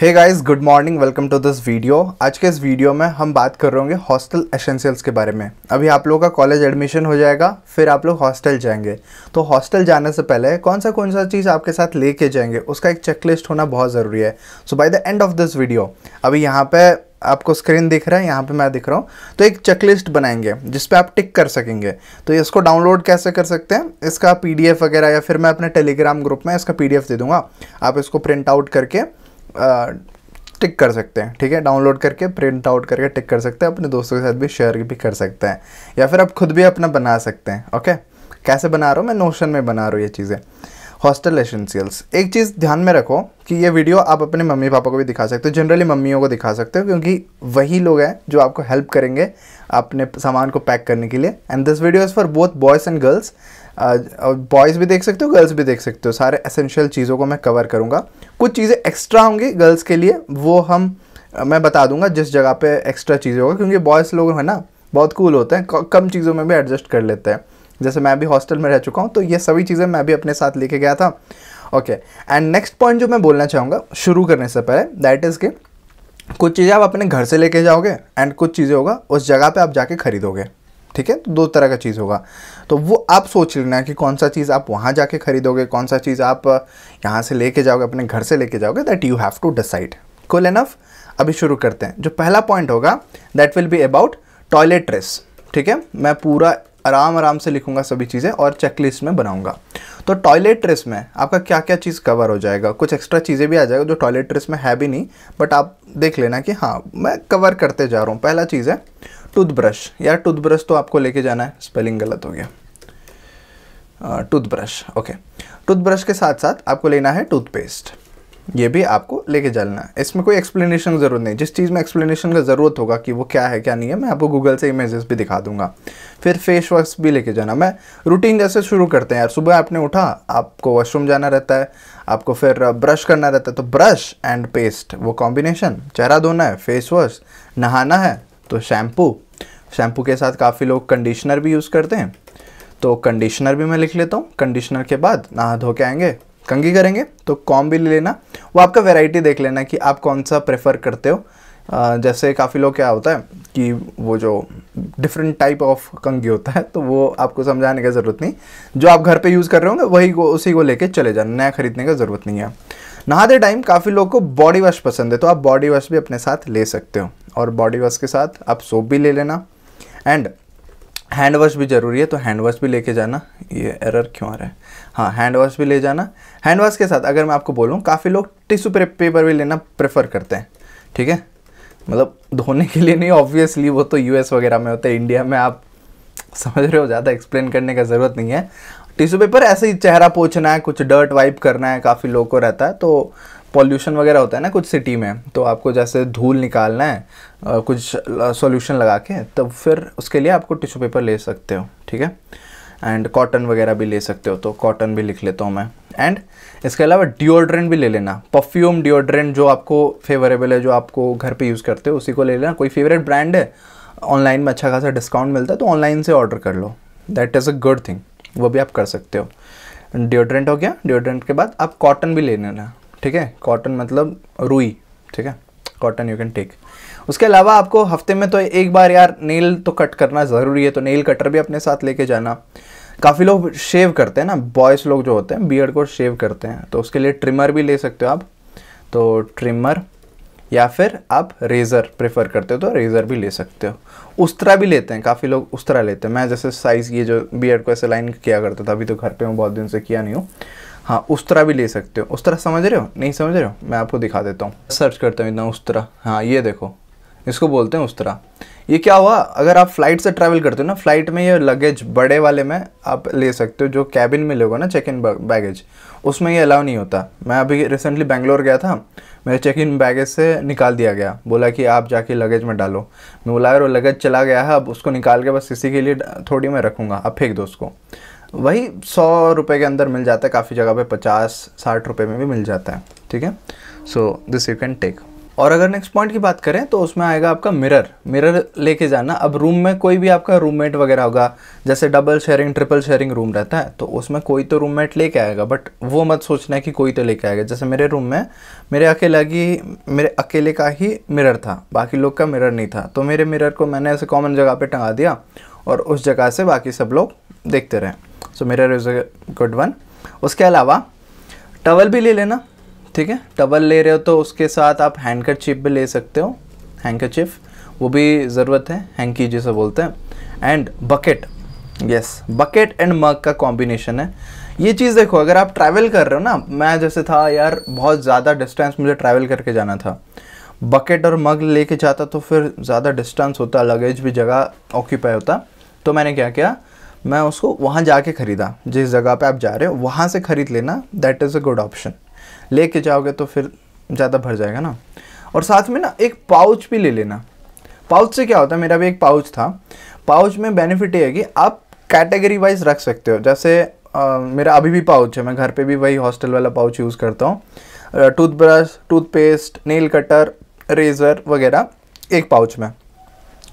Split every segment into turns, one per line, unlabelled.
hey guys good morning welcome to this video आज के इस वीडियो में हम बात कर रहे होंगे हॉस्टल एसेंशियल्स के बारे में अभी आप लोगों का कॉलेज एडमिशन हो जाएगा फिर आप लोग हॉस्टल जाएंगे तो हॉस्टल जाने से पहले कौन सा कौन सा चीज़ आपके साथ लेके जाएंगे उसका एक चेकलिस्ट होना बहुत ज़रूरी है so by the end of this video अभी यहाँ पर आपको स्क्रीन दिख रहा है यहाँ पे मैं दिख रहा हूँ तो एक चेकलिस्ट बनाएंगे जिस पे आप टिक कर सकेंगे तो इसको डाउनलोड कैसे कर सकते हैं इसका पीडीएफ वगैरह या फिर मैं अपने टेलीग्राम ग्रुप में इसका पीडीएफ दे दूँगा आप इसको प्रिंट आउट करके टिक कर सकते हैं ठीक है डाउनलोड करके प्रिंट आउट करके टिक कर सकते हैं अपने दोस्तों के साथ भी शेयर भी कर सकते हैं या फिर आप खुद भी अपना बना सकते हैं ओके कैसे बना रहा हूँ मैं नोशन में बना रहा हूँ ये चीज़ें हॉस्टल एसेंशियल्स एक चीज़ ध्यान में रखो कि ये वीडियो आप अपने मम्मी पापा को भी दिखा सकते हो जनरली मम्मियों को दिखा सकते हो क्योंकि वही लोग हैं जो आपको हेल्प करेंगे अपने सामान को पैक करने के लिए and this video is for both boys and girls और बॉयज़ भी देख सकते हो गर्ल्स भी देख सकते हो सारे एसेंशियल चीज़ों को मैं कवर करूँगा कुछ चीज़ें एक्स्ट्रा होंगी गर्ल्स के लिए वो हम मैं बता दूंगा जिस जगह पे एक्स्ट्रा चीज़ें होगा क्योंकि बॉयज़ लोग हैं ना बहुत कूल होते हैं कम चीज़ों में भी एडजस्ट कर लेते हैं जैसे मैं भी हॉस्टल में रह चुका हूँ तो ये सभी चीज़ें मैं भी अपने साथ लेके गया था ओके एंड नेक्स्ट पॉइंट जो मैं बोलना चाहूँगा शुरू करने से पहले दैट इज़ के कुछ चीज़ें आप अपने घर से लेके जाओगे एंड कुछ चीज़ें होगा उस जगह पे आप जाके खरीदोगे ठीक है तो दो तरह का चीज़ होगा तो वो आप सोच लेना कि कौन सा चीज़ आप वहाँ जाके खरीदोगे कौन सा चीज़ आप यहाँ से लेके जाओगे अपने घर से लेके जाओगे that you have to decide call enough अभी शुरू करते हैं जो पहला पॉइंट होगा that will be about toiletries ठीक है मैं पूरा आराम आराम से लिखूंगा सभी चीज़ें और चेकलिस्ट में बनाऊंगा तो टॉयलेट ट्रेस में आपका क्या क्या चीज़ कवर हो जाएगा कुछ एक्स्ट्रा चीज़ें भी आ जाएगा जो टॉयलेट ट्रेस में है भी नहीं बट आप देख लेना कि हाँ मैं कवर करते जा रहा हूँ पहला चीज़ है टूथब्रश यार टूथब्रश तो आपको लेके जाना है स्पेलिंग गलत हो गया टूथब्रश ओके टूथब्रश के साथ साथ आपको लेना है टूथपेस्ट ये भी आपको लेके जाना है इसमें कोई एक्सप्लेनेशन ज़रूरत नहीं जिस चीज़ में एक्सप्लेनेशन का ज़रूरत होगा कि वो क्या है क्या नहीं है मैं आपको गूगल से इमेजेस भी दिखा दूंगा फिर फेस वॉश भी लेके जाना मैं रूटीन जैसे शुरू करते हैं यार सुबह आपने उठा आपको वॉशरूम जाना रहता है आपको फिर ब्रश करना रहता है तो ब्रश एंड पेस्ट वो कॉम्बिनेशन चेहरा धोना है फेस वॉश नहाना है तो शैम्पू शैम्पू के साथ काफ़ी लोग कंडीशनर भी यूज़ करते हैं तो कंडीशनर भी मैं लिख लेता हूँ कंडीशनर के बाद नहा धो के आएंगे कंगी करेंगे तो कॉम भी ले लेना वो आपका वैरायटी देख लेना कि आप कौन सा प्रेफर करते हो जैसे काफ़ी लोग क्या होता है कि वो जो डिफरेंट टाइप ऑफ कंगी होता है तो वो आपको समझाने की ज़रूरत नहीं जो आप घर पे यूज़ कर रहे होंगे वही को उसी को लेके चले जाना नया खरीदने का ज़रूरत नहीं है नहाते टाइम काफ़ी लोग को बॉडी वॉश पसंद है तो आप बॉडी वॉश भी अपने साथ ले सकते हो और बॉडी वॉश के साथ आप सोप भी ले लेना एंड हैंड वॉश भी ज़रूरी है तो हैंड वॉश भी लेके जाना ये एरर क्यों आ रहा है हाँ हैंड वॉश भी ले जाना हैंड वॉश के साथ अगर मैं आपको बोलूँ काफ़ी लोग टिश्यू पेपर भी लेना प्रेफर करते हैं ठीक है मतलब धोने के लिए नहीं ऑब्वियसली वो तो यूएस वगैरह में होता है इंडिया में आप समझ रहे हो ज़्यादा एक्सप्लेन करने का ज़रूरत नहीं है टिश्यू पेपर ऐसे ही चेहरा पोछना है कुछ डर्ट वाइप करना है काफ़ी लोग को रहता है तो पॉल्यूशन वगैरह होता है ना कुछ सिटी में तो आपको जैसे धूल निकालना है कुछ सॉल्यूशन लगा के तो फिर उसके लिए आपको टिश्यू पेपर ले सकते हो ठीक है एंड कॉटन वगैरह भी ले सकते हो तो कॉटन भी लिख लेता हूँ मैं एंड इसके अलावा डिओड्रेंट भी ले लेना परफ्यूम डिओड्रेंट जो आपको फेवरेबल है जो आपको घर पे यूज़ करते हो उसी को ले लेना कोई फेवरेट ब्रांड है ऑनलाइन में अच्छा खासा डिस्काउंट मिलता है तो ऑनलाइन से ऑर्डर कर लो that is a good thing वो भी आप कर सकते हो डिओड्रेंट हो गया डिओड्रेंट के बाद आप कॉटन भी ले लेना ठीक है कॉटन मतलब रुई ठीक है कॉटन यू कैन टेक उसके अलावा आपको हफ्ते में तो एक बार यार नेल तो कट करना ज़रूरी है तो नेल कटर भी अपने साथ लेके जाना काफ़ी लोग शेव करते हैं ना बॉयज़ लोग जो होते हैं बियर्ड को शेव करते हैं तो उसके लिए ट्रिमर भी ले सकते हो आप तो ट्रिमर या फिर आप रेज़र प्रेफर करते हो तो रेज़र भी ले सकते हो उस्तरा भी लेते हैं काफ़ी लोग उस्तरा लेते हैं मैं जैसे साइज़ ये जो बियड को ऐसे लाइन किया करता था अभी तो घर पे मैं बहुत दिन से किया नहीं हूँ हाँ उस तरह भी ले सकते हो उस तरह समझ रहे हो नहीं समझ रहे हो मैं आपको दिखा देता हूँ सर्च करता हूँ इतना तरह हाँ ये देखो इसको बोलते हैं तरह ये क्या हुआ अगर आप फ्लाइट से ट्रैवल करते हो ना फ्लाइट में ये लगेज बड़े वाले में आप ले सकते हो जो कैबिन में लोगे ना चेक इन बैगेज उसमें ये अलाउ नहीं होता मैं अभी रिसेंटली बैंगलोर गया था मेरे चेक इन बैगेज से निकाल दिया गया बोला कि आप जाके लगेज में डालो मैं बोला यार वो लगेज चला गया है अब उसको निकाल के बस इसी के लिए थोड़ी मैं रखूँगा अब फेंक दो उसको वही सौ रुपये के अंदर मिल जाता है काफ़ी जगह पे पचास साठ रुपये में भी मिल जाता है ठीक है so this you can take और अगर नेक्स्ट पॉइंट की बात करें तो उसमें आएगा आपका मिरर मिरर लेके जाना अब रूम में कोई भी आपका रूममेट वगैरह होगा जैसे double sharing triple sharing room रहता है तो उसमें कोई तो रूममेट लेके आएगा बट वो मत सोचना है कि कोई तो लेके आएगा जैसे मेरे रूम में मेरे अकेला की मेरे अकेले का ही मिरर था बाकी लोग का मिरर नहीं था तो मेरे मिरर को मैंने ऐसे कॉमन जगह पर टंगा दिया और उस जगह से बाकी सब लोग देखते रहें so mirror is a good one उसके अलावा टवल भी ले लेना ठीक है टबल ले रहे हो तो उसके साथ आप हैंकर भी ले सकते हो हैंकर वो भी ज़रूरत है हैंकी जैसे बोलते हैं and bucket yes bucket and mug का कॉम्बिनेशन है ये चीज़ देखो अगर आप ट्रैवल कर रहे हो ना मैं जैसे था यार बहुत ज़्यादा डिस्टेंस मुझे ट्रैवल करके जाना था बकेट और मग लेके जाता तो फिर ज़्यादा डिस्टेंस होता लगेज भी जगह ऑक्यूपाई होता तो मैंने क्या किया मैं उसको वहाँ जाके ख़रीदा जिस जगह पे आप जा रहे हो वहाँ से ख़रीद लेना that is a good option ले के जाओगे तो फिर ज़्यादा भर जाएगा ना और साथ में ना एक पाउच भी ले लेना पाउच से क्या होता है मेरा भी एक पाउच था पाउच में बेनिफिट ये है कि आप कैटेगरी वाइज रख सकते हो जैसे आ, मेरा अभी भी पाउच है मैं घर पे भी वही हॉस्टल वाला पाउच यूज़ करता हूँ toothbrush toothpaste nail cutter razor वगैरह एक पाउच में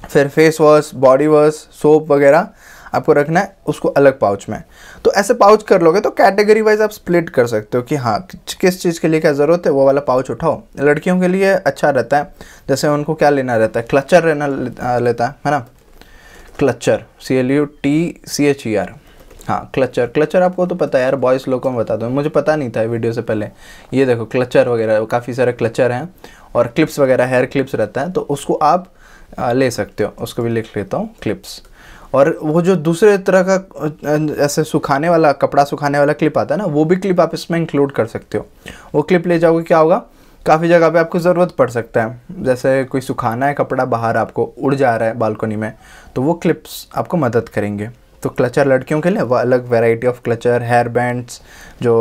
फिर face wash body wash soap वगैरह आपको रखना है उसको अलग पाउच में तो ऐसे पाउच कर लोगे तो कैटेगरी वाइज आप स्प्लिट कर सकते हो कि हाँ किस चीज़ के लिए क्या ज़रूरत है वो वाला पाउच उठाओ लड़कियों के लिए अच्छा रहता है जैसे उनको क्या लेना रहता है क्लचर रहना लेता है ना clutcher C L U T C H E R हाँ क्लचर क्लचर आपको तो पता है यार बॉयज़ लोग को मैं बता दूँ मुझे पता नहीं था वीडियो से पहले ये देखो क्लचर वगैरह काफ़ी सारे क्लचर हैं और क्लिप्स वगैरह हेयर क्लिप्स रहता है तो उसको आप ले सकते हो उसको भी लिख लेता हूँ क्लिप्स और वो जो दूसरे तरह का ऐसे सुखाने वाला कपड़ा सुखाने वाला क्लिप आता है ना वो भी क्लिप आप इसमें इंक्लूड कर सकते हो वो क्लिप ले जाओगे क्या होगा काफ़ी जगह पे आपको ज़रूरत पड़ सकता है जैसे कोई सुखाना है कपड़ा बाहर आपको उड़ जा रहा है बालकोनी में तो वो क्लिप्स आपको मदद करेंगे तो क्लचर लड़कियों के लिए वो अलग variety of clutcher hair bands जो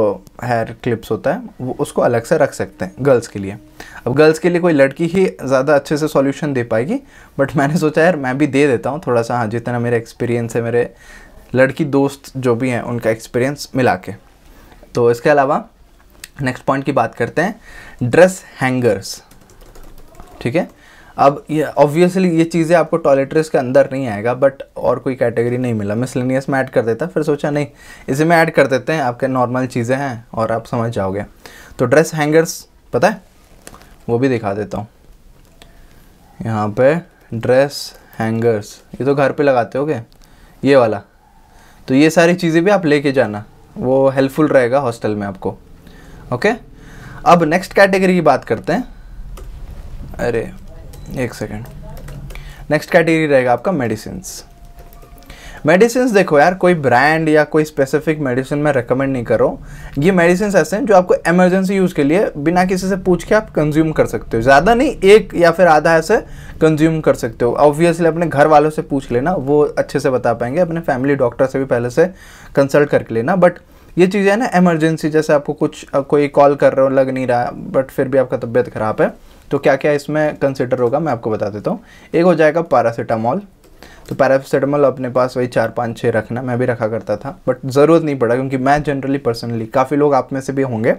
हेयर क्लिप्स होता है वो उसको अलग से रख सकते हैं गर्ल्स के लिए अब गर्ल्स के लिए कोई लड़की ही ज़्यादा अच्छे से सॉल्यूशन दे पाएगी बट मैंने सोचा यार मैं भी दे देता हूँ थोड़ा सा हाँ जितना मेरा एक्सपीरियंस है मेरे लड़की दोस्त जो भी हैं उनका एक्सपीरियंस मिला के तो इसके अलावा नेक्स्ट पॉइंट की बात करते हैं ड्रेस हैंगर्स ठीक है अब ये ऑब्वियसली ये चीज़ें आपको टॉयलेटरीज के अंदर नहीं आएगा बट और कोई कैटेगरी नहीं मिला मिसलिनियस में ऐड कर देता फिर सोचा नहीं इसे में ऐड कर देते हैं आपके नॉर्मल चीज़ें हैं और आप समझ जाओगे तो ड्रेस हैंगर्स पता है वो भी दिखा देता हूँ यहाँ पे ड्रेस हैंगर्स ये तो घर पे लगाते हो गए ये वाला तो ये सारी चीज़ें भी आप लेके जाना वो हेल्पफुल रहेगा हॉस्टल में आपको ओके अब नेक्स्ट कैटेगरी की बात करते हैं अरे एक सेकेंड नेक्स्ट कैटेगरी रहेगा आपका मेडिसिन मेडिसिन देखो यार कोई ब्रांड या कोई स्पेसिफिक मेडिसिन मैं रेकमेंड नहीं करो ये मेडिसिन ऐसे हैं जो आपको इमरजेंसी यूज़ के लिए बिना किसी से पूछ के आप कंज्यूम कर सकते हो ज़्यादा नहीं एक या फिर आधा ऐसे कंज्यूम कर सकते हो ऑब्वियसली अपने घर वालों से पूछ लेना वो अच्छे से बता पाएंगे अपने फैमिली डॉक्टर से भी पहले से कंसल्ट करके लेना बट ये चीज़ें ना इमरजेंसी जैसे आपको कुछ कोई कॉल कर रहे हो लग नहीं रहा बट फिर भी आपका तबीयत ख़राब है तो क्या क्या इसमें कंसिडर होगा मैं आपको बता देता हूँ एक हो जाएगा पैरासीटामॉल तो पैरासीटामॉल अपने पास वही चार पाँच छः रखना मैं भी रखा करता था बट ज़रूरत नहीं पड़ा क्योंकि मैं जनरली पर्सनली काफ़ी लोग आप में से भी होंगे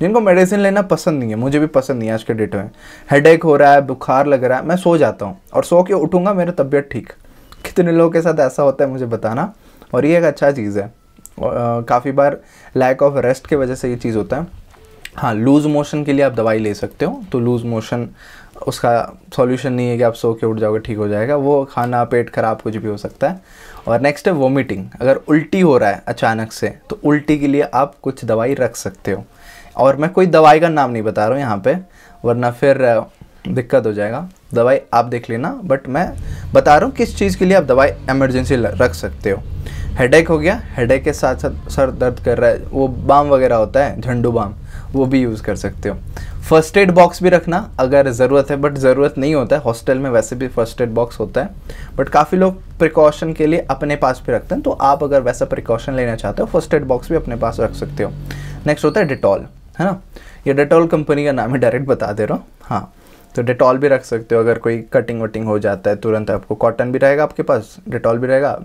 जिनको मेडिसिन लेना पसंद नहीं है मुझे भी पसंद नहीं है आज के डेट में हेड हो रहा है बुखार लग रहा है मैं सो जाता हूँ और सो के उठूँगा मेरी तबीयत ठीक कितने लोगों के साथ ऐसा होता है मुझे बताना और ये एक अच्छा चीज़ है काफ़ी बार लैक ऑफ रेस्ट की वजह से ये चीज़ होता है हाँ लूज़ मोशन के लिए आप दवाई ले सकते हो तो लूज़ मोशन उसका सॉल्यूशन नहीं है कि आप सो के उठ जाओगे ठीक हो जाएगा वो खाना पेट खराब कुछ भी हो सकता है और नेक्स्ट है वोमिटिंग अगर उल्टी हो रहा है अचानक से तो उल्टी के लिए आप कुछ दवाई रख सकते हो और मैं कोई दवाई का नाम नहीं बता रहा हूँ यहाँ पे वरना फिर दिक्कत हो जाएगा दवाई आप देख लेना बट मैं बता रहा हूँ किस चीज़ के लिए आप दवाई एमरजेंसी रख सकते हो हेडेक हो गया हेडेक के साथ साथ सर दर्द कर रहा है वो बाम वगैरह होता है झंडू बाम वो भी यूज़ कर सकते हो फर्स्ट एड बॉक्स भी रखना अगर ज़रूरत है बट ज़रूरत नहीं होता है हॉस्टल में वैसे भी फर्स्ट एड बॉक्स होता है बट काफ़ी लोग प्रिकॉशन के लिए अपने पास भी रखते हैं तो आप अगर वैसा प्रिकॉशन लेना चाहते हो फर्स्ट एड बॉक्स भी अपने पास रख सकते हो नेक्स्ट होता है डिटॉल है ना ये डिटॉल कंपनी का नाम है डायरेक्ट बता दे रहा हूँ हाँ तो डिटॉल भी रख सकते हो अगर कोई कटिंग वटिंग हो जाता है तुरंत आपको कॉटन भी रहेगा आपके पास डिटॉल भी रहेगा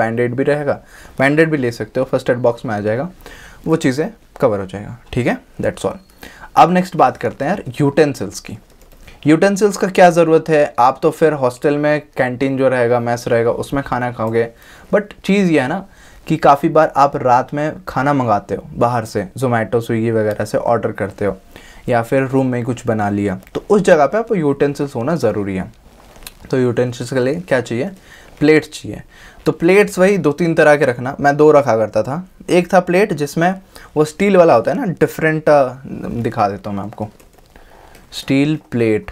बैंडेड भी रहेगा बैंडेड भी ले सकते हो फर्स्ट एड बॉक्स में आ जाएगा वो चीज़ें कवर हो जाएगा ठीक है दैट्स ऑल अब नेक्स्ट बात करते हैं यार यूटेंसिल्स की यूटेंसिल्स का क्या ज़रूरत है आप तो फिर हॉस्टल में कैंटीन जो रहेगा मैस रहेगा उसमें खाना खाओगे बट चीज़ ये है ना कि काफ़ी बार आप रात में खाना मंगाते हो बाहर से जोमेटो स्विगी वगैरह से ऑर्डर करते हो या फिर रूम में कुछ बना लिया तो उस जगह पे आपको यूटेंसिल्स होना ज़रूरी है तो यूटेंसिल्स के लिए क्या चाहिए प्लेट्स चाहिए तो प्लेट्स वही दो तीन तरह के रखना मैं दो रखा करता था एक था प्लेट जिसमें वो स्टील वाला होता है ना डिफरेंट दिखा देता हूँ मैं आपको स्टील प्लेट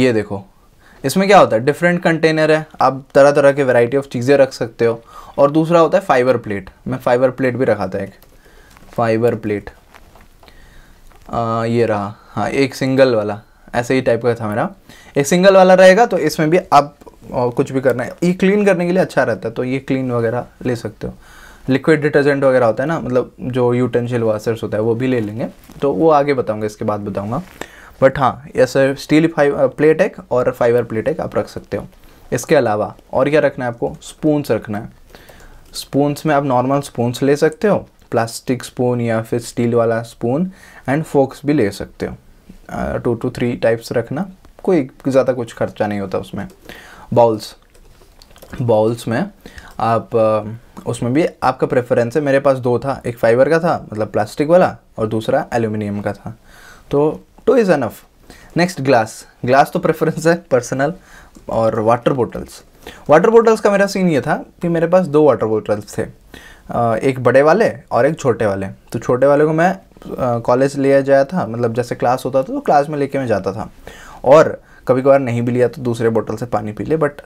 ये देखो इसमें क्या होता है डिफरेंट कंटेनर है आप तरह तरह के वैरायटी ऑफ चीज़ें रख सकते हो और दूसरा होता है फाइबर प्लेट मैं फाइबर प्लेट भी रखा था एक फाइबर प्लेट आ, ये रहा हाँ एक सिंगल वाला ऐसे ही टाइप का था मेरा एक सिंगल वाला रहेगा तो इसमें भी आप और कुछ भी करना है ये क्लीन करने के लिए अच्छा रहता है तो ये क्लीन वगैरह ले सकते हो लिक्विड डिटर्जेंट वगैरह होता है ना मतलब जो यूटेंशियल वाशर्स होता है वो भी ले लेंगे तो वो आगे बताऊँगा इसके बाद बताऊँगा बट हाँ ऐसे स्टील प्लेट एक और फाइबर प्लेट है आप रख सकते हो इसके अलावा और क्या रखना है आपको स्पूंस रखना है स्पूंस में आप नॉर्मल स्पूंस ले सकते हो प्लास्टिक स्पून या फिर स्टील वाला स्पून एंड फोक्स भी ले सकते हो टू टू थ्री टाइप्स रखना कोई ज़्यादा कुछ खर्चा नहीं होता उसमें बाउल्स बाउल्स में आप उसमें भी आपका प्रेफरेंस है मेरे पास दो था एक फाइबर का था मतलब प्लास्टिक वाला और दूसरा एल्यूमिनियम का था तो two is enough next glass glass तो प्रेफरेंस है पर्सनल और वाटर बोटल्स वाटर बोटल्स का मेरा सीन ये था कि मेरे पास दो वाटर बोटल्स थे एक बड़े वाले और एक छोटे वाले तो छोटे वाले को मैं कॉलेज ले जाया था मतलब जैसे क्लास होता था तो क्लास में लेके मैं जाता था और कभी कभार नहीं भी लिया तो दूसरे बोतल से पानी पी ले बट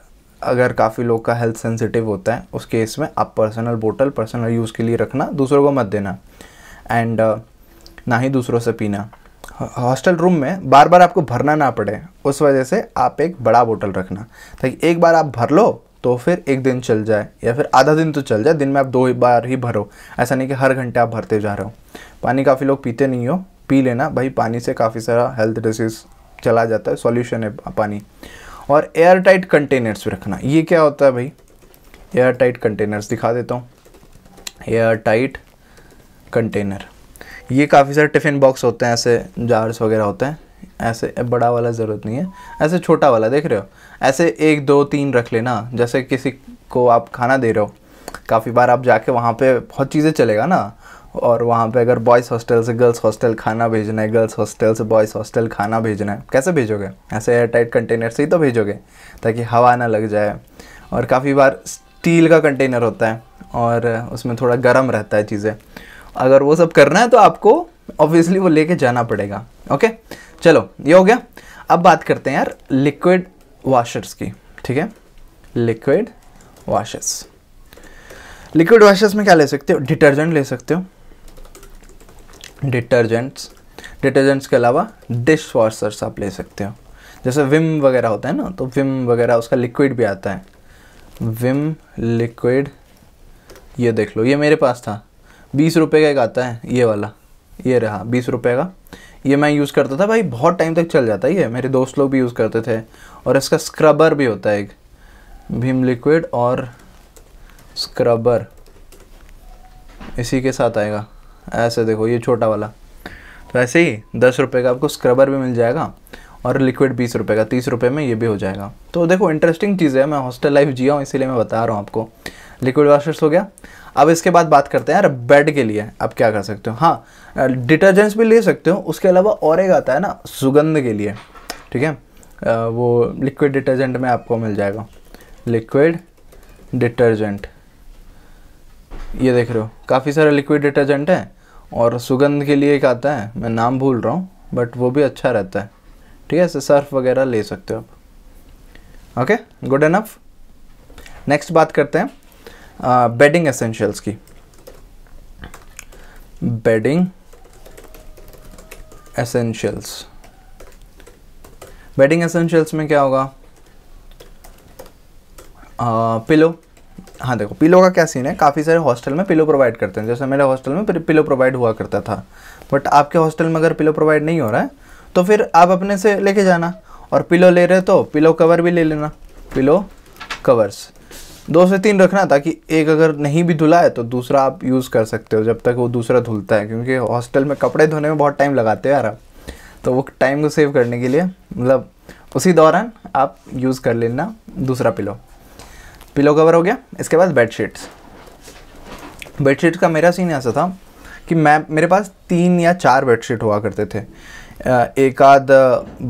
अगर काफ़ी लोग का हेल्थ सेंसिटिव होता है उस केस में आप पर्सनल बोतल पर्सनल यूज़ के लिए रखना दूसरों को मत देना एंड ना ही दूसरों से पीना हॉस्टल रूम में बार बार आपको भरना ना पड़े उस वजह से आप एक बड़ा बोतल रखना ताकि एक बार आप भर लो तो फिर एक दिन चल जाए या फिर आधा दिन तो चल जाए दिन में आप दो बार ही भरो ऐसा नहीं कि हर घंटे आप भरते जा रहे हो पानी काफ़ी लोग पीते नहीं हो पी लेना भाई पानी से काफ़ी सारा हेल्थ डिसीज़ चला जाता है सॉल्यूशन है पानी और एयर टाइट कंटेनर्स रखना ये क्या होता है भाई एयर टाइट कंटेनर्स दिखा देता हूँ एयर टाइट कंटेनर ये काफ़ी सारे टिफ़िन बॉक्स होते हैं ऐसे जार्स वगैरह होते हैं ऐसे बड़ा वाला ज़रूरत नहीं है ऐसे छोटा वाला देख रहे हो ऐसे एक दो तीन रख लेना जैसे किसी को आप खाना दे रहे हो काफ़ी बार आप जाके वहाँ पे बहुत चीज़ें चलेगा ना और वहाँ पे अगर बॉयज़ हॉस्टल से गर्ल्स हॉस्टल खाना भेजना है गर्ल्स हॉस्टल से बॉयज़ हॉस्टल खाना भेजना है कैसे भेजोगे ऐसे एयर टाइट कंटेनर से ही तो भेजोगे ताकि हवा ना लग जाए और काफ़ी बार स्टील का कंटेनर होता है और उसमें थोड़ा गर्म रहता है चीज़ें अगर वो सब करना है तो आपको ऑब्वियसली वो लेके जाना पड़ेगा ओके चलो ये हो गया अब बात करते हैं यार लिक्विड वाशर्स की ठीक है लिक्विड वाशर्स लिक्विड वाशर्स में क्या ले सकते हो डिटर्जेंट ले सकते हो डिटर्जेंट्स डिटर्जेंट्स के अलावा डिश वॉशर्स आप ले सकते हो जैसे विम वगैरह होता है ना तो विम वगैरह उसका लिक्विड भी आता है विम लिक्विड ये देख लो ये मेरे पास था बीस रुपये का एक आता है ये वाला ये रहा बीस रुपये का ये मैं यूज़ करता था भाई बहुत टाइम तक चल जाता है ये मेरे दोस्त लोग भी यूज़ करते थे और इसका स्क्रबर भी होता है एक भीम लिक्विड और स्क्रबर इसी के साथ आएगा ऐसे देखो ये छोटा वाला तो ऐसे ही दस रुपये का आपको स्क्रबर भी मिल जाएगा और लिक्विड बीस रुपये का तीस रुपये में ये भी हो जाएगा तो देखो इंटरेस्टिंग चीज़ है मैं हॉस्टल लाइफ जिया हूँ इसीलिए मैं बता रहा हूँ आपको लिक्विड वाशर्स हो गया अब इसके बाद बात करते हैं यार बेड के लिए आप क्या कर सकते हो हाँ डिटर्जेंट्स भी ले सकते हो उसके अलावा और एक आता है ना सुगंध के लिए ठीक है वो लिक्विड डिटर्जेंट में आपको मिल जाएगा लिक्विड डिटर्जेंट ये देख रहे हो काफ़ी सारे लिक्विड डिटर्जेंट हैं और सुगंध के लिए एक आता है मैं नाम भूल रहा हूँ बट वो भी अच्छा रहता है ठीक है सर्फ वगैरह ले सकते हो आप ओके गुड एनफ नेक्स्ट बात करते हैं बेडिंग एसेंशियल्स की बेडिंग एसेंशियल्स बेडिंग एसेंशियल्स में क्या होगा पिलो हाँ देखो पिलो का क्या सीन है काफ़ी सारे हॉस्टल में पिलो प्रोवाइड करते हैं जैसे मेरे हॉस्टल में पिलो प्रोवाइड हुआ करता था बट आपके हॉस्टल में अगर पिलो प्रोवाइड नहीं हो रहा है तो फिर आप अपने से लेके जाना और पिलो ले रहे तो पिलो कवर भी ले लेना पिलो कवर्स दो से तीन रखना ताकि एक अगर नहीं भी धुला है तो दूसरा आप यूज़ कर सकते हो जब तक वो दूसरा धुलता है क्योंकि हॉस्टल में कपड़े धोने में बहुत टाइम लगाते हो यार आप तो वो टाइम को सेव करने के लिए मतलब उसी दौरान आप यूज़ कर लेना दूसरा पिलो पिलो कवर हो गया इसके बाद बेडशीट्स बेडशीट का मेरा सीन ऐसा था कि मैं मेरे पास तीन या चार बेडशीट हुआ करते थे एक आध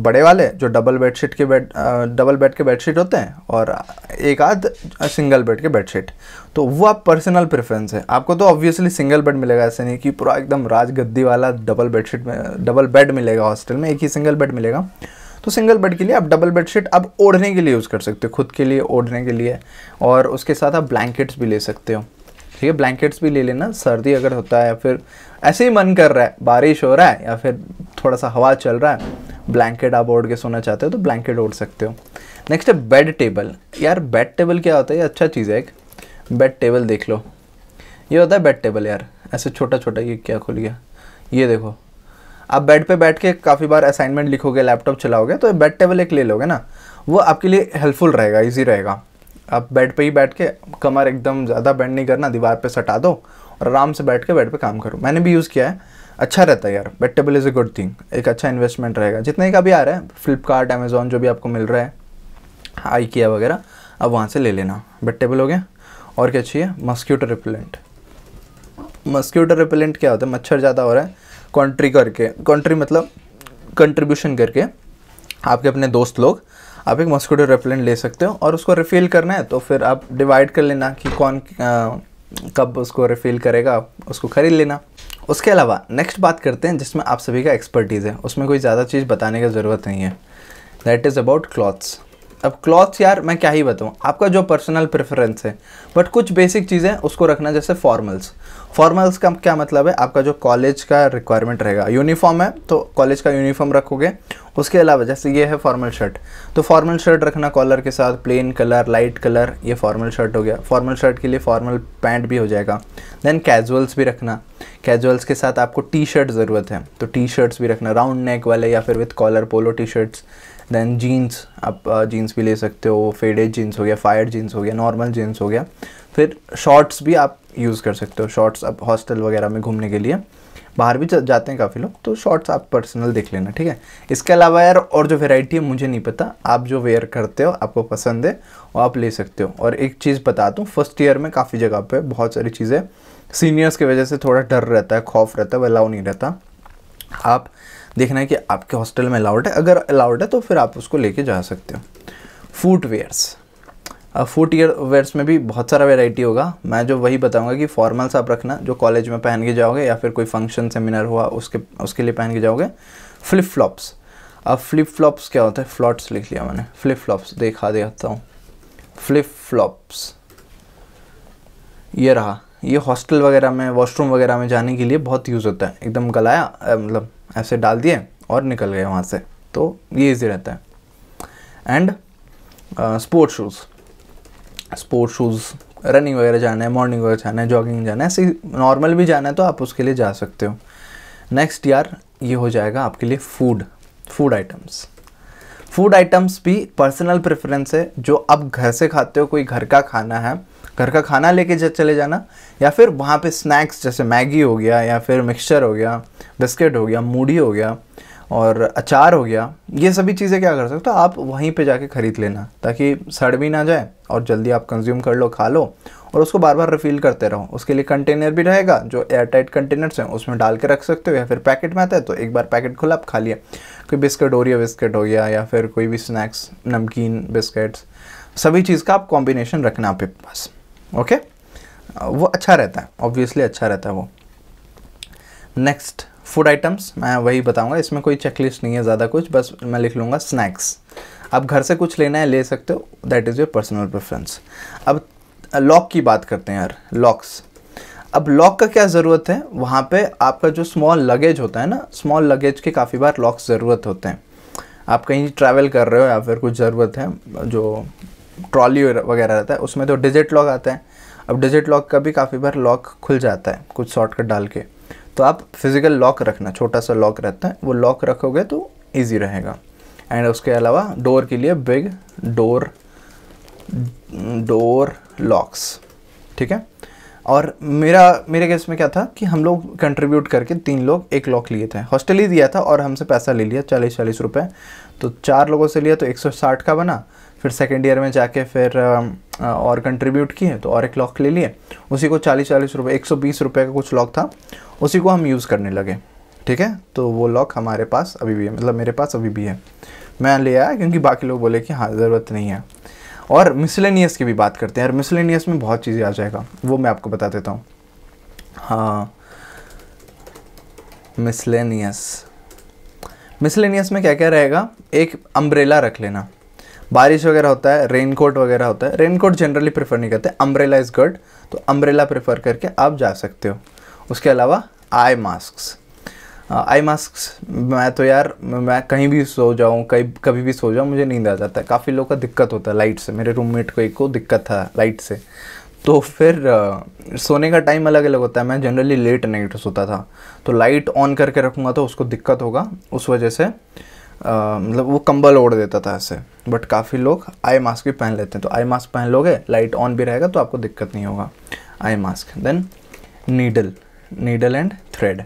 बड़े वाले जो डबल बेडशीट के बेड डबल बेड के बेडशीट होते हैं और एक आध सिंगल बेड के बेडशीट तो वो आप पर्सनल प्रेफरेंस है आपको तो ऑब्वियसली सिंगल बेड मिलेगा ऐसे नहीं कि पूरा एकदम राजगद्दी वाला डबल बेडशीट में डबल बेड मिलेगा हॉस्टल में एक ही सिंगल बेड मिलेगा तो सिंगल बेड के लिए आप डबल बेडशीट आप ओढ़ने के लिए यूज़ कर सकते हो खुद के लिए ओढ़ने के लिए और उसके साथ आप ब्लैंकेट्स भी ले सकते हो ठीक है ब्लैंकेट्स भी ले लेना सर्दी अगर होता है या फिर ऐसे ही मन कर रहा है बारिश हो रहा है या फिर थोड़ा सा हवा चल रहा है ब्लैंकेट आप ओढ़ के सोना चाहते हो तो ब्लैंकेट ओढ़ सकते हो नेक्स्ट है बेड टेबल यार बेड टेबल क्या होता है ये अच्छा चीज़ है एक बेड टेबल देख लो ये होता है बेड टेबल यार ऐसे छोटा छोटा ये क्या खुल गया ये देखो आप बेड पे बैठ के काफ़ी बार असाइनमेंट लिखोगे लैपटॉप चलाओगे तो बेड टेबल एक ले लोगे ना वो आपके लिए हेल्पफुल रहेगा ईजी रहेगा आप बेड पे ही बैठ के कमर एकदम ज़्यादा बेंड नहीं करना दीवार पे सटा दो और आराम से बैठ के बेड पे काम करो मैंने भी यूज़ किया है अच्छा रहता है यार bed table is a good thing एक अच्छा इन्वेस्टमेंट रहेगा जितने का भी आ रहा है फ्लिपकार्ट अमेज़ोन जो भी आपको मिल रहा है आई किया वगैरह अब वहाँ से ले लेना बेड टेबल हो गया और क्या चाहिए मस्क्यूटो रिपेलेंट मस्क्यूटो रिपेलेंट क्या होता है मच्छर ज़्यादा हो रहा है कंट्री करके कंट्री मतलब कंट्रीब्यूशन करके आपके अपने दोस्त लोग आप एक मॉस्किटो रेपेलेंट ले सकते हो और उसको रिफ़िल करना है तो फिर आप डिवाइड कर लेना कि कौन आ, कब उसको रिफ़िल करेगा उसको ख़रीद लेना उसके अलावा नेक्स्ट बात करते हैं जिसमें आप सभी का एक्सपर्टीज़ है उसमें कोई ज़्यादा चीज़ बताने की ज़रूरत नहीं है दैट इज़ अबाउट क्लॉथ्स अब क्लॉथ्स यार मैं क्या ही बताऊँ आपका जो पर्सनल प्रेफरेंस है बट कुछ बेसिक चीज़ें उसको रखना जैसे फॉर्मल्स फॉर्मल्स का क्या मतलब है आपका जो कॉलेज का रिक्वायरमेंट रहेगा यूनिफॉर्म है तो कॉलेज का यूनिफॉर्म रखोगे उसके अलावा जैसे ये है फॉर्मल शर्ट तो फॉर्मल शर्ट रखना कॉलर के साथ प्लेन कलर लाइट कलर ये फॉर्मल शर्ट हो गया फॉर्मल शर्ट के लिए फॉर्मल पैंट भी हो जाएगा देन कैजुअल्स भी रखना कैजुअल्स के साथ आपको टी शर्ट ज़रूरत है तो टी शर्ट्स भी रखना राउंड नेक वाले या फिर with collar polo T shirts then jeans आप जीन्स uh, भी ले सकते हो फेडेड जीन्स हो गया फायर जीन्स हो गया नॉर्मल जीन्स हो गया फिर शॉर्ट्स भी आप यूज़ कर सकते हो शॉर्ट्स आप हॉस्टल वगैरह में घूमने के लिए बाहर भी जाते हैं काफ़ी लोग तो शॉर्ट्स आप पर्सनल देख लेना ठीक है इसके अलावा यार और जो वेराइटी है मुझे नहीं पता आप जो वेयर करते हो आपको पसंद है वो आप ले सकते हो और एक चीज़ बता दूँ फर्स्ट ईयर में काफ़ी जगह पर बहुत सारी चीज़ें सीनियर्स की वजह से थोड़ा डर रहता है खौफ रहता है वह नहीं रहता आप देखना है कि आपके हॉस्टल में अलाउड है अगर अलाउड है तो फिर आप उसको लेके जा सकते हो फूटवेयर्स फूट वेयर्स में भी बहुत सारा वेराइटी होगा मैं जो वही बताऊंगा कि फॉर्मल्स आप रखना जो कॉलेज में पहन के जाओगे या फिर कोई फंक्शन सेमिनार हुआ उसके उसके लिए पहन के जाओगे फ्लिप फ्लॉप्स अब फ्लिप फ्लॉप्स क्या होता है फ्लॉट्स लिख लिया मैंने फ्लिप फ्लॉप्स देखा देता हूँ फ्लिप फ्लॉप्स ये रहा ये हॉस्टल वगैरह में वॉशरूम वगैरह में जाने के लिए बहुत यूज़ होता है एकदम गलाया मतलब ऐसे डाल दिए और निकल गए वहाँ से तो ये ईजी रहता है and sports shoes sports shoes running वगैरह जाना है मॉर्निंग वगैरह जाना है जॉगिंग जाना है ऐसे नॉर्मल भी जाना है तो आप उसके लिए जा सकते हो नेक्स्ट यार ये हो जाएगा आपके लिए food food items food items भी पर्सनल प्रेफरेंस है जो आप घर से खाते हो कोई घर का खाना है घर का खाना लेके चले जाना या फिर वहाँ पे स्नैक्स जैसे मैगी हो गया या फिर मिक्सचर हो गया बिस्किट हो गया मूढ़ी हो गया और अचार हो गया ये सभी चीज़ें क्या कर सकते हो तो आप वहीं पे जाके ख़रीद लेना ताकि सड़ भी ना जाए और जल्दी आप कंज्यूम कर लो खा लो और उसको बार बार रिफ़िल करते रहो उसके लिए कंटेनर भी रहेगा जो एयर टाइट कंटेनर्स हैं उसमें डाल के रख सकते हो या फिर पैकेट में आता है तो एक बार पैकेट खुला आप खा लिया कोई बिस्किट या बिस्किट हो गया या फिर कोई भी स्नैक्स नमकीन बिस्किट्स सभी चीज़ का आप कॉम्बिनेशन रखना आपके पास ओके वो अच्छा रहता है ऑब्वियसली अच्छा रहता है वो नेक्स्ट फूड आइटम्स मैं वही बताऊंगा इसमें कोई चेकलिस्ट नहीं है ज़्यादा कुछ बस मैं लिख लूँगा स्नैक्स आप घर से कुछ लेना है ले सकते हो that is your personal preference अब लॉक की बात करते हैं यार लॉक्स अब लॉक का क्या ज़रूरत है वहाँ पे आपका जो स्मॉल लगेज होता है ना स्मॉल लगेज के काफ़ी बार लॉक्स ज़रूरत होते हैं आप कहीं ट्रैवल कर रहे हो या फिर कुछ ज़रूरत है जो ट्रॉली वगैरह रहता है उसमें तो डिजिट लॉक आता है अब डिजिट लॉक का भी काफ़ी बार लॉक खुल जाता है कुछ शॉर्टकट डाल के तो आप फिज़िकल लॉक रखना छोटा सा लॉक रहता है वो लॉक रखोगे तो ईजी रहेगा एंड उसके अलावा डोर के लिए बिग डोर डोर लॉक्स ठीक है और मेरा मेरे केस में क्या था कि हम लोग कंट्रीब्यूट करके तीन लोग एक लॉक लिए थे हॉस्टल ही दिया था और हमसे पैसा ले लिया चालीस चालीस रुपये तो चार लोगों से लिया तो एक सौ साठ का बना फिर सेकेंड ईयर में जाके फिर और कंट्रीब्यूट किए तो और एक लॉक ले लिए उसी को चालीस चालीस रुपये एक सौ बीस रुपये का कुछ लॉक था उसी को हम यूज़ करने लगे ठीक है तो वो लॉक हमारे पास अभी भी है मतलब मेरे पास अभी भी है मैं ले आया क्योंकि बाकी लोग बोले कि हाँ ज़रूरत नहीं है और मिसलेनियस की भी बात करते हैं और मिसलेनियस में बहुत चीज़ें आ जाएगा वो मैं आपको बता देता हूँ हाँ मिसलेनियस मिसलेनियस में क्या क्या रहेगा एक अम्ब्रेला रख लेना बारिश वगैरह होता है रेनकोट वगैरह होता है रेनकोट जनरली प्रेफर नहीं करते अम्ब्रेला इज़ गुड तो अम्ब्रेला प्रेफर करके आप जा सकते हो उसके अलावा आई मास्क आई मास्क मैं तो यार मैं कहीं भी सो जाऊँ कहीं कभी भी सो जाऊँ मुझे नींद आ जाता है काफ़ी लोग का दिक्कत होता है लाइट से मेरे रूममेट को एक को दिक्कत था लाइट से तो फिर आ, सोने का टाइम अलग अलग होता है मैं जनरली लेट नाइट सोता था तो लाइट ऑन करके रखूँगा तो उसको दिक्कत होगा उस वजह से मतलब वो कंबल ओढ़ देता था ऐसे बट काफ़ी लोग आई मास्क भी पहन लेते हैं तो आई मास्क पहन लोगे लाइट ऑन भी रहेगा तो आपको दिक्कत नहीं होगा eye mask then needle needle and thread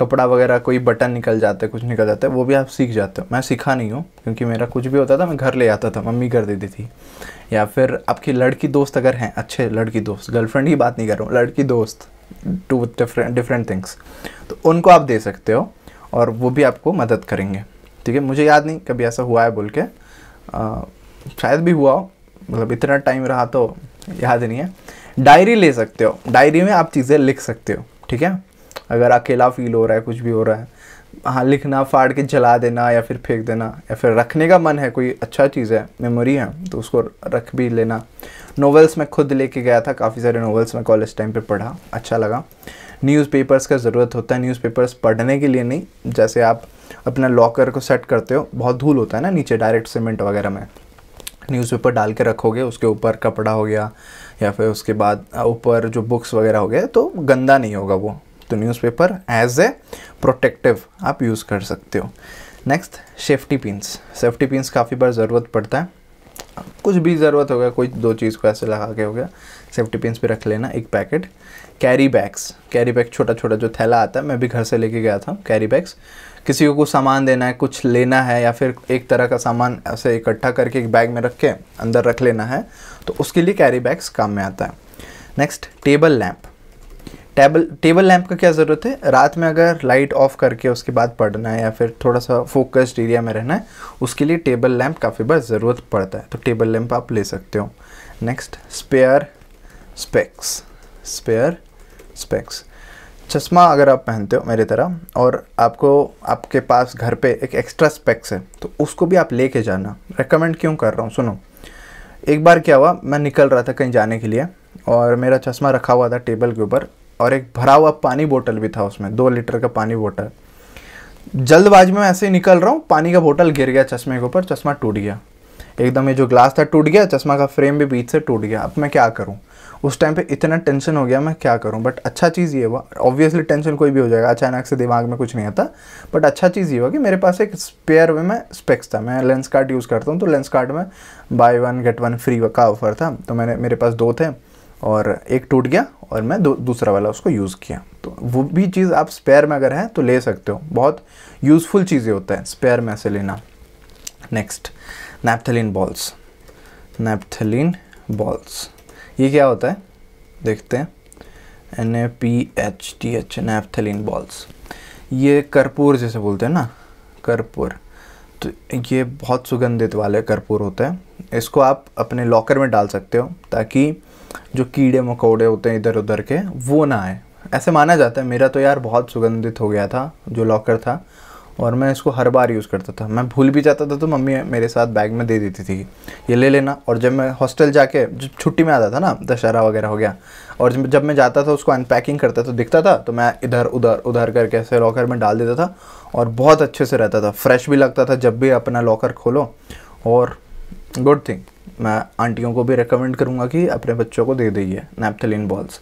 कपड़ा वगैरह कोई बटन निकल जाता है कुछ निकल जाता है वो भी आप सीख जाते हो मैं सीखा नहीं हूँ क्योंकि मेरा कुछ भी होता था मैं घर ले आता था मम्मी कर देती थी या फिर आपकी लड़की दोस्त अगर हैं अच्छे लड़की दोस्त गर्लफ्रेंड की बात नहीं कर रहा हूँ लड़की दोस्त टू डिफरेंट डिफरेंट थिंग्स तो उनको आप दे सकते हो और वो भी आपको मदद करेंगे ठीक है मुझे याद नहीं कभी ऐसा हुआ है बोल के आ, शायद भी हुआ हो मतलब इतना टाइम रहा तो याद नहीं है डायरी ले सकते हो डायरी में आप चीज़ें लिख सकते हो ठीक है अगर अकेला फील हो रहा है कुछ भी हो रहा है हाँ लिखना फाड़ के जला देना या फिर फेंक देना या फिर रखने का मन है कोई अच्छा चीज़ है मेमोरी है तो उसको रख भी लेना नोवेल्स मैं खुद लेके गया था काफ़ी सारे नोवेल्स मैं कॉलेज टाइम पे पढ़ा अच्छा लगा न्यूज़पेपर्स का ज़रूरत होता है न्यूज़पेपर्स पढ़ने के लिए नहीं जैसे आप अपना लॉकर को सेट करते हो बहुत धूल होता है ना नीचे डायरेक्ट सीमेंट वगैरह में न्यूज़पेपर डाल के रखोगे उसके ऊपर कपड़ा हो गया या फिर उसके बाद ऊपर जो बुक्स वगैरह हो गया तो गंदा नहीं होगा वो तो न्यूज़पेपर एज ए प्रोटेक्टिव आप यूज़ कर सकते हो next safety pins safety pins काफ़ी बार ज़रूरत पड़ता है कुछ भी ज़रूरत होगा कोई दो चीज़ को ऐसे लगा के हो गया सेफ्टी पिंस भी रख लेना एक packet carry bags carry bag छोटा छोटा जो थैला आता है मैं भी घर से लेके गया था कैरी बैग्स किसी को कुछ सामान देना है कुछ लेना है या फिर एक तरह का सामान ऐसे इकट्ठा करके एक बैग में रख के अंदर रख लेना है तो उसके लिए कैरी बैग्स काम में आता है next table lamp table table lamp का क्या ज़रूरत है रात में अगर लाइट ऑफ करके उसके बाद पढ़ना है या फिर थोड़ा सा फोकस्ड एरिया में रहना है उसके लिए टेबल लैम्प काफ़ी बार ज़रूरत पड़ता है तो टेबल लैम्प आप ले सकते हो next spare specs spare specs चश्मा अगर आप पहनते हो मेरी तरह और आपको आपके पास घर पे एक एक्स्ट्रा स्पेक्स है तो उसको भी आप लेके जाना रेकमेंड क्यों कर रहा हूँ सुनो एक बार क्या हुआ मैं निकल रहा था कहीं जाने के लिए और मेरा चश्मा रखा हुआ था टेबल के ऊपर और एक भरा हुआ पानी बोतल भी था उसमें दो लीटर का पानी बोतल जल्दबाजी में ऐसे ही निकल रहा हूँ पानी का बोतल गिर गया चश्मे के ऊपर चश्मा टूट गया एकदम ये जो ग्लास था टूट गया चश्मा का फ्रेम भी बीच से टूट गया अब मैं क्या करूँ उस टाइम पे इतना टेंशन हो गया मैं क्या करूँ बट अच्छा चीज़ ये हुआ ऑब्वियसली टेंशन कोई भी हो जाएगा अचानक से दिमाग में कुछ नहीं आता बट अच्छा चीज़ ये हुआ कि मेरे पास एक स्पेयर में स्पेक्स था मैं लेंस कार्ड यूज़ करता हूँ तो लेंस कार्ड में buy one get one free का ऑफर था तो मैंने मेरे पास दो थे और एक टूट गया और मैं दूसरा वाला उसको यूज़ किया तो वो भी चीज़ आप स्पेयर में अगर है तो ले सकते हो बहुत यूज़फुल चीज़ें होता है स्पेयर में से लेना next naphthalene balls naphthalene balls ये क्या होता है देखते हैं N A P H T H naphthalene balls ये कर्पूर जैसे बोलते हैं ना कर्पूर तो ये बहुत सुगंधित वाले कर्पूर होते हैं इसको आप अपने लॉकर में डाल सकते हो ताकि जो कीड़े मकोड़े होते हैं इधर उधर के वो ना आए ऐसे माना जाता है मेरा तो यार बहुत सुगंधित हो गया था जो लॉकर था और मैं इसको हर बार यूज़ करता था मैं भूल भी जाता था तो मम्मी मेरे साथ बैग में दे देती थी ये ले लेना और जब मैं हॉस्टल जाके जब छुट्टी में आता था ना दशहरा वगैरह हो गया और जब मैं जाता था उसको अनपैकिंग करता था दिखता था तो मैं इधर उधर उधर करके ऐसे लॉकर में डाल देता था और बहुत अच्छे से रहता था फ्रेश भी लगता था जब भी अपना लॉकर खोलो और गुड थिंग मैं आंटियों को भी रिकमेंड करूँगा कि अपने बच्चों को दे दीजिए नैपथलिन बॉल्स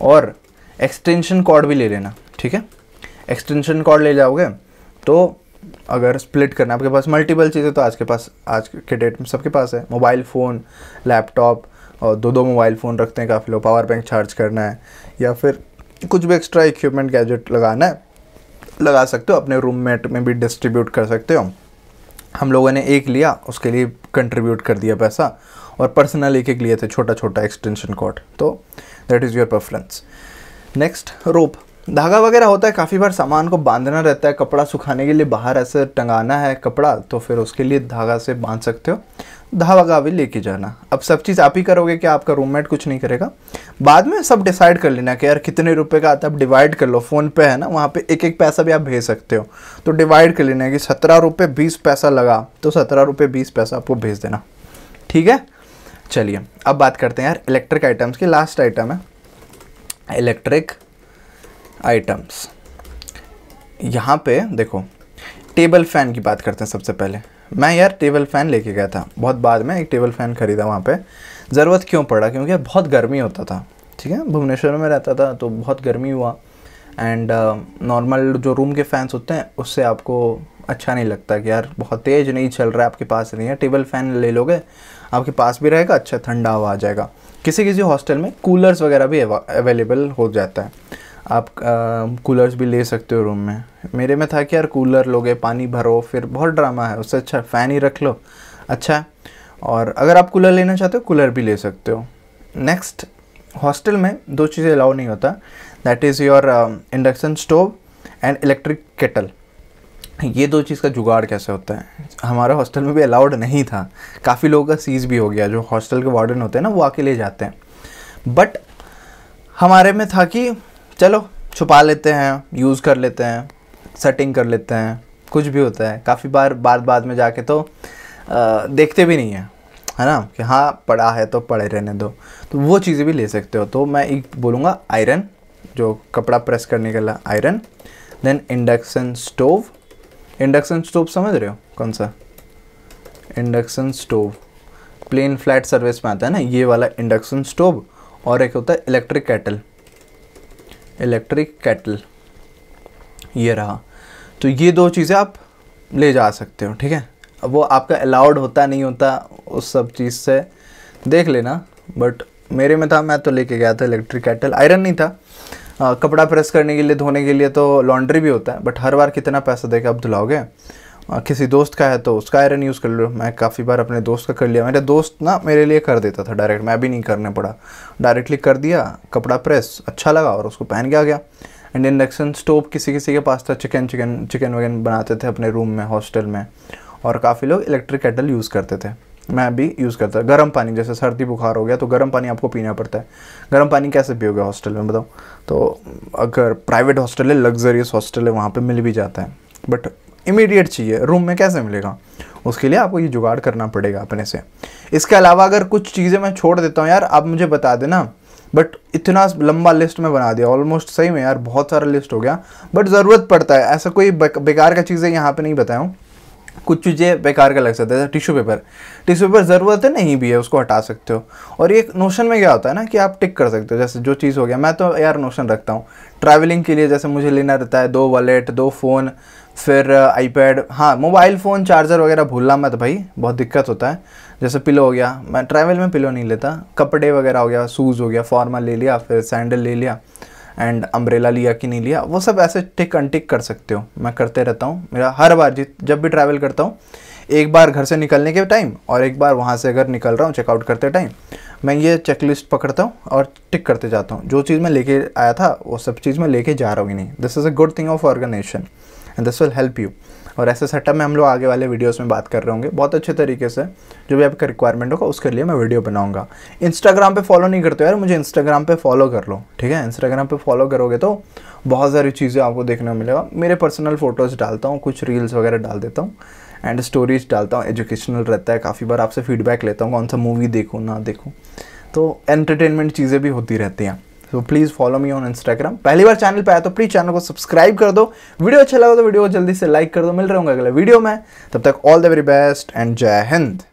और एक्सटेंशन कॉर्ड भी ले लेना ठीक है एक्सटेंशन कॉर्ड ले जाओगे तो अगर स्प्लिट करना आपके पास मल्टीपल चीज़ें तो आज के पास आज के डेट में सबके पास है मोबाइल फ़ोन लैपटॉप और दो दो मोबाइल फ़ोन रखते हैं काफ़ी लोग पावर बैंक चार्ज करना है या फिर कुछ भी एक्स्ट्रा इक्विपमेंट गैजेट लगाना है लगा सकते हो अपने रूममेट में भी डिस्ट्रीब्यूट कर सकते हो हम लोगों ने एक लिया उसके लिए कंट्रीब्यूट कर दिया पैसा और पर्सनल एक एक लिए थे छोटा छोटा एक्सटेंशन कोड तो that is your preference next rope धागा वगैरह होता है काफ़ी बार सामान को बांधना रहता है कपड़ा सुखाने के लिए बाहर ऐसे टंगाना है कपड़ा तो फिर उसके लिए धागा से बांध सकते हो धागा भी लेके जाना अब सब चीज़ आप ही करोगे कि आपका रूममेट कुछ नहीं करेगा बाद में सब डिसाइड कर लेना कि यार कितने रुपए का आता है आप डिवाइड कर लो फ़ोन पे है ना वहाँ पे एक एक पैसा भी आप भेज सकते हो तो डिवाइड कर लेना कि सत्रह रुपये बीस पैसा लगा तो सत्रह रुपये बीस पैसा आपको भेज देना ठीक है चलिए अब बात करते हैं यार इलेक्ट्रिक आइटम्स की लास्ट आइटम है इलेक्ट्रिक आइटम्स यहाँ पे देखो टेबल फ़ैन की बात करते हैं सबसे पहले मैं यार टेबल फ़ैन लेके गया था बहुत बाद में एक टेबल फ़ैन ख़रीदा वहाँ पे ज़रूरत क्यों पड़ा क्योंकि बहुत गर्मी होता था ठीक है भुवनेश्वर में रहता था तो बहुत गर्मी हुआ एंड नॉर्मल uh, जो रूम के फ़ैन्स होते हैं उससे आपको अच्छा नहीं लगता कि यार बहुत तेज़ नहीं चल रहा है आपके पास नहीं है टेबल फ़ैन ले लोगे आपके पास भी रहेगा अच्छा ठंडा हवा आ जाएगा किसी किसी हॉस्टल में कूलर्स वगैरह भी अवेलेबल हो जाता है आप कूलर्स भी ले सकते हो रूम में मेरे में था कि यार कूलर लोगे पानी भरो फिर बहुत ड्रामा है उससे अच्छा फ़ैन ही रख लो अच्छा है और अगर आप कूलर लेना चाहते हो कूलर भी ले सकते हो नेक्स्ट हॉस्टल में दो चीज़ें अलाउ नहीं होता that is your induction stove and electric kettle ये दो चीज़ का जुगाड़ कैसे होता है हमारा हॉस्टल में भी अलाउड नहीं था काफ़ी लोगों का सीज भी हो गया जो हॉस्टल के वार्डन होते हैं ना वो आके ले जाते हैं बट हमारे में था कि चलो छुपा लेते हैं यूज़ कर लेते हैं सेटिंग कर लेते हैं कुछ भी होता है काफ़ी बार बाद बाद में जाके तो आ, देखते भी नहीं है है ना कि हाँ पड़ा है तो पड़े रहने दो तो वो चीज़ें भी ले सकते हो तो मैं एक बोलूँगा आयरन जो कपड़ा प्रेस करने के लिए iron then induction stove induction stove समझ रहे हो कौन सा induction stove plain flat service में आता है ना ये वाला इंडक्शन स्टोव और एक होता है इलेक्ट्रिक कैटल इलेक्ट्रिक कैटल ये रहा तो ये दो चीज़ें आप ले जा सकते हो ठीक है अब वो आपका अलाउड होता नहीं होता उस सब चीज़ से देख लेना बट मेरे में था मैं तो लेके गया था इलेक्ट्रिक कैटल आयरन नहीं था आ, कपड़ा प्रेस करने के लिए धोने के लिए तो लॉन्ड्री भी होता है बट हर बार कितना पैसा दे के आप धुलाओगे किसी दोस्त का है तो उसका आयरन यूज़ कर लो मैं काफ़ी बार अपने दोस्त का कर लिया मेरे दोस्त ना मेरे लिए कर देता था डायरेक्ट मैं भी नहीं करने पड़ा डायरेक्टली कर दिया कपड़ा प्रेस अच्छा लगा और उसको पहन के आ गया एंड इंडक्शन स्टोव किसी किसी के पास था चिकन चिकन चिकन वगैन बनाते थे अपने रूम में हॉस्टल में और काफ़ी लोग इलेक्ट्रिक केटल यूज़ करते थे मैं भी यूज़ करता गर्म पानी जैसे सर्दी बुखार हो गया तो गर्म पानी आपको पीना पड़ता है गर्म पानी कैसे पियोगे हॉस्टल में बताओ तो अगर प्राइवेट हॉस्टल है लग्जरियस हॉस्टल है वहाँ पर मिल भी जाता है बट इमीडिएट चाहिए रूम में कैसे मिलेगा उसके लिए आपको ये जुगाड़ करना पड़ेगा अपने से इसके अलावा अगर कुछ चीज़ें मैं छोड़ देता हूँ यार आप मुझे बता देना बट इतना लंबा लिस्ट में बना दिया ऑलमोस्ट सही में यार बहुत सारा लिस्ट हो गया बट ज़रूरत पड़ता है ऐसा कोई बेकार का चीज़ें यहाँ पर नहीं बताया हूँ कुछ चीज़ें बेकार का लग सकता है टिश्यू पेपर टिश्यू पेपर ज़रूरत है नहीं भी है उसको हटा सकते हो और ये नोशन में क्या होता है ना कि आप टिक कर सकते हो जैसे जो चीज़ हो गया मैं तो यार नोशन रखता हूँ ट्रैवलिंग के लिए जैसे मुझे लेना रहता है दो वॉलेट दो फ़ोन फिर आईपैड uh, हाँ मोबाइल फ़ोन चार्जर वगैरह भूलना मत भाई बहुत दिक्कत होता है जैसे पिलो हो गया मैं ट्रैवल में पिलो नहीं लेता कपड़े वगैरह हो गया शूज़ हो गया फॉर्मल ले लिया फिर सैंडल ले लिया एंड अम्ब्रेला लिया कि नहीं लिया वो सब ऐसे टिक अन टिक कर सकते हो मैं करते रहता हूँ मेरा हर बार जित जब भी ट्रैवल करता हूँ एक बार घर से निकलने के टाइम और एक बार वहाँ से अगर निकल रहा हूँ चेकआउट करते टाइम मैं ये चेकलिस्ट पकड़ता हूँ और टिक करते जाता हूँ जो चीज़ मैं लेके आया था वो सब चीज़ मैं लेके जा रहा हूँ कि नहीं this is a good thing of organisation and this will help you और ऐसे सेटअप में हम लोग आगे वाले वीडियोस में बात कर रहे होंगे बहुत अच्छे तरीके से जो भी आपका रिक्वायरमेंट होगा उसके लिए मैं वीडियो बनाऊंगा इंस्टाग्राम पे फॉलो नहीं करते यार मुझे इंस्टाग्राम पे फॉलो कर लो ठीक है इंस्टाग्राम पे फॉलो करोगे तो बहुत सारी चीज़ें आपको देखने को मिलेगा मेरे पर्सनल फ़ोटोज़ डालता हूँ कुछ रील्स वगैरह डाल देता हूँ एंड स्टोरीज डालता हूँ एजुकेशनल रहता है काफ़ी बार आपसे फीडबैक लेता हूँ कौन सा मूवी देखूँ ना देखूँ तो एंटरटेनमेंट चीज़ें भी होती रहती हैं तो please follow me on Instagram पहली बार चैनल पर आया तो प्लीज़ चैनल को सब्सक्राइब कर दो वीडियो अच्छा लगा तो वीडियो को जल्दी से लाइक कर दो मिल रहा हूँ अगले वीडियो में तब तक all the very best and जय हिंद